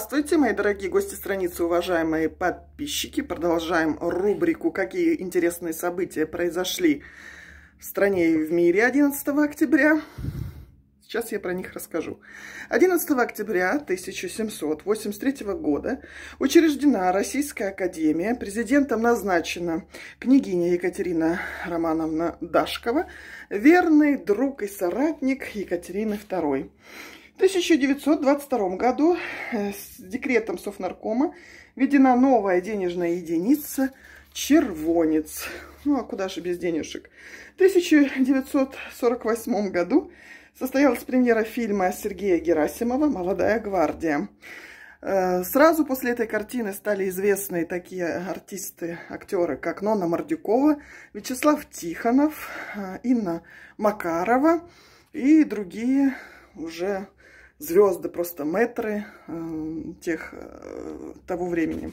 Здравствуйте, мои дорогие гости страницы, уважаемые подписчики. Продолжаем рубрику «Какие интересные события произошли в стране и в мире 11 октября». Сейчас я про них расскажу. 11 октября 1783 года учреждена Российская Академия. Президентом назначена княгиня Екатерина Романовна Дашкова, верный друг и соратник Екатерины II. В 1922 году э, с декретом Совнаркома введена новая денежная единица – червонец. Ну, а куда же без денежек? В 1948 году состоялась премьера фильма Сергея Герасимова «Молодая гвардия». Э, сразу после этой картины стали известны такие артисты, актеры, как Нона Мордюкова, Вячеслав Тихонов, э, Инна Макарова и другие уже звезды, просто метры э, тех, э, того времени.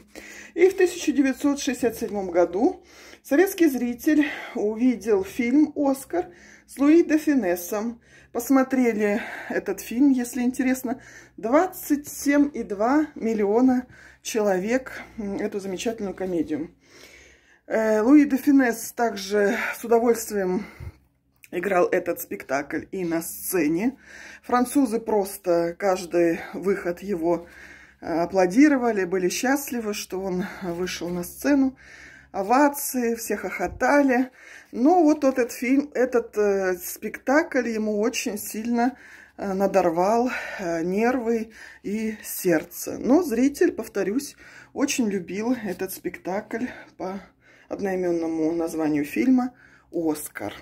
И в 1967 году советский зритель увидел фильм «Оскар» с Луи де Финесом. Посмотрели этот фильм, если интересно, 27,2 миллиона человек эту замечательную комедию. Э, Луи де Финес также с удовольствием играл этот спектакль и на сцене. Французы просто каждый выход его э, аплодировали, были счастливы, что он вышел на сцену. Овации, все хохотали. Но ну, вот этот фильм, этот э, спектакль ему очень сильно э, надорвал нервы и сердце. Но зритель, повторюсь, очень любил этот спектакль по одноименному названию фильма «Оскар».